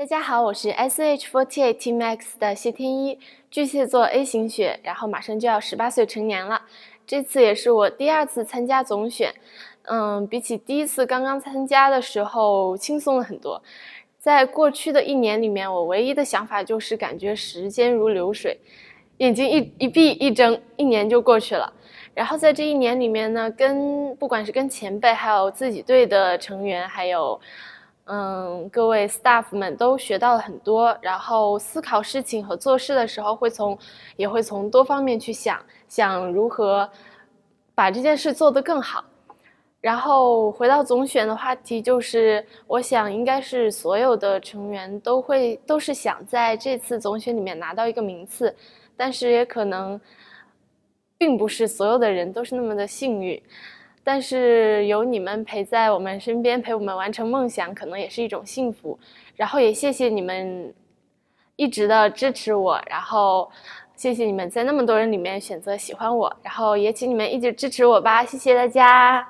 大家好，我是 S H Forty Eight Max 的谢天一，巨蟹座 A 型血，然后马上就要十八岁成年了。这次也是我第二次参加总选，嗯，比起第一次刚刚参加的时候轻松了很多。在过去的一年里面，我唯一的想法就是感觉时间如流水，眼睛一一闭一睁，一年就过去了。然后在这一年里面呢，跟不管是跟前辈，还有自己队的成员，还有。嗯，各位 staff 们都学到了很多，然后思考事情和做事的时候会从，也会从多方面去想，想如何把这件事做得更好。然后回到总选的话题，就是我想应该是所有的成员都会都是想在这次总选里面拿到一个名次，但是也可能并不是所有的人都是那么的幸运。但是有你们陪在我们身边，陪我们完成梦想，可能也是一种幸福。然后也谢谢你们一直的支持我，然后谢谢你们在那么多人里面选择喜欢我，然后也请你们一直支持我吧。谢谢大家。